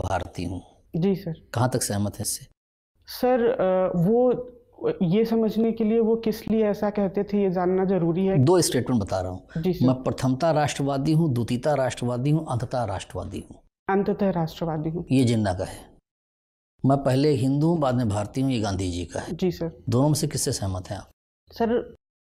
भारती हूँ जी सर कहाँ तक सहमत है इससे सर वो ये समझने के लिए वो किस लिए ऐसा कहते थे ये जानना जरूरी है दो स्टेटमेंट बता रहा हूँ मैं प्रथमता राष्ट्रवादी हूँ द्वितीयता राष्ट्रवादी हूँ अंतता राष्ट्रवादी हूँ अंततः राष्ट्रवादी हूँ ये जिन्ना का है मैं पहले हिंदू हूँ बाद में भारतीय हूँ ये गांधी जी का है जी सर दोनों में से किससे सहमत हैं आप सर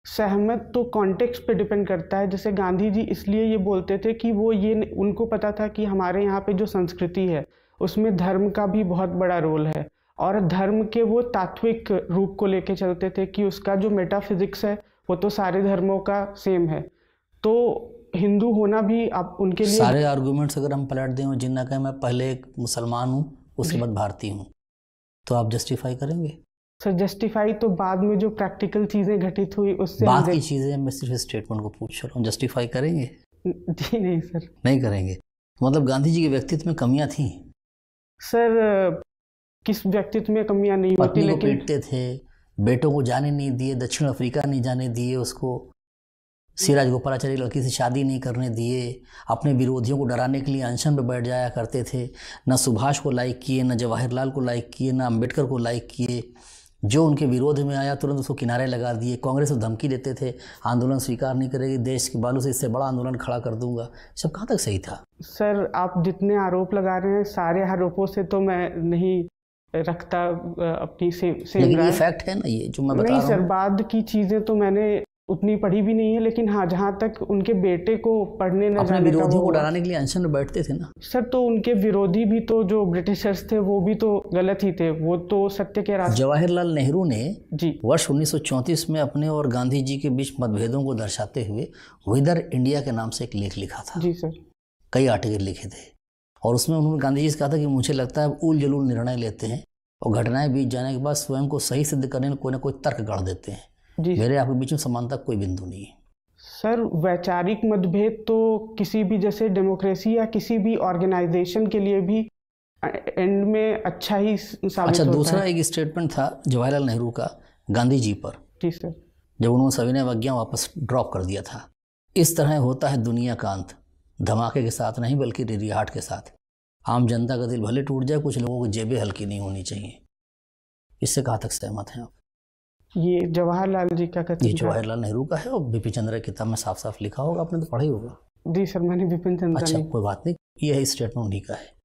सहमत तो कॉन्टेक्स्ट पे डिपेंड करता है जैसे गांधी जी इसलिए ये बोलते थे कि वो ये उनको पता था कि हमारे यहाँ पे जो संस्कृति है उसमें धर्म का भी बहुत बड़ा रोल है और धर्म के वो तात्विक रूप को लेके चलते थे कि उसका जो मेटाफिजिक्स है वो तो सारे धर्मों का सेम है तो हिंदू होना भी आप उनके लिए सारे आर्गूमेंट्स अगर हम पलट दें जिन्ना कहें मैं पहले एक मुसलमान हूँ उसके बाद भारतीय हूँ तो आप जस्टिफाई करेंगे सर जस्टिफाई तो बाद में जो प्रैक्टिकल चीज़ें घटित हुई उससे की चीज़ें मैं सिर्फ स्टेटमेंट को पूछ रहा हूँ जस्टिफाई करेंगे जी नहीं सर नहीं करेंगे तो मतलब गांधी जी के व्यक्तित्व में कमियाँ थी सर किस व्यक्तित्व में कमियाँ नहीं होती लेकिन पीटते थे बेटों को जाने नहीं दिए दक्षिण अफ्रीका नहीं जाने दिए उसको सिराज गोपालाचार्य लड़की से शादी नहीं करने दिए अपने विरोधियों को डराने के लिए अनशन पर बैठ जाया करते थे न सुभाष को लाइक किए न जवाहरलाल को लाइक किए न अम्बेडकर को लाइक किए जो उनके विरोध में आया तुरंत उसको किनारे लगा दिए कांग्रेस को धमकी देते थे आंदोलन स्वीकार नहीं करेगी देश के बालों से इससे बड़ा आंदोलन खड़ा कर दूंगा सब कहाँ तक सही था सर आप जितने आरोप लगा रहे हैं सारे आरोपों से तो मैं नहीं रखता अपनी से, से लेकिन ये फैक्ट है ना ये जो मैं बता नहीं सर बाद की चीज़ें तो मैंने उतनी पढ़ी भी नहीं है लेकिन हाँ जहाँ तक उनके बेटे को पढ़ने न जाने विरोधियों को डराने के लिए अनशन में बैठते थे ना सर तो उनके विरोधी भी तो जो ब्रिटिशर्स थे वो भी तो गलत ही थे वो तो सत्य के राज जवाहरलाल नेहरू ने जी वर्ष उन्नीस में अपने और गांधी जी के बीच मतभेदों को दर्शाते हुए विदर इंडिया के नाम से एक लेख लिखा था जी सर कई आर्टिकल लिखे थे और उसमें उन्होंने गांधी जी से कहा था कि मुझे लगता है उल जलूल निर्णय लेते हैं और घटनाएं बीत जाने के बाद स्वयं को सही सिद्ध करने में कोई ना कोई तर्क गढ़ देते हैं जी मेरे आपके बीच में समानता कोई बिंदु नहीं है सर वैचारिक मतभेद तो किसी भी जैसे डेमोक्रेसी या किसी भी ऑर्गेनाइजेशन के लिए भी एंड में अच्छा ही साबित अच्छा होता दूसरा है। एक स्टेटमेंट था जवाहरलाल नेहरू का गांधी जी पर जी सर जब उन्होंने सविनय अवज्ञा वापस ड्रॉप कर दिया था इस तरह होता है दुनिया का अंत धमाके के साथ नहीं बल्कि रिहाट के साथ आम जनता का दिल भले टूट जाए कुछ लोगों को जेबें हल्की नहीं होनी चाहिए इससे कहाँ तक सहमत हैं आप ये जवाहरलाल जी का कथन ये जवाहरलाल नेहरू का है और बिपिन चंद्र किताब में साफ साफ लिखा होगा आपने तो पढ़ा ही होगा जी सर मैंने बिपिन चंद्र अच्छा कोई बात नहीं यह स्टेटमेंट उन्हीं का है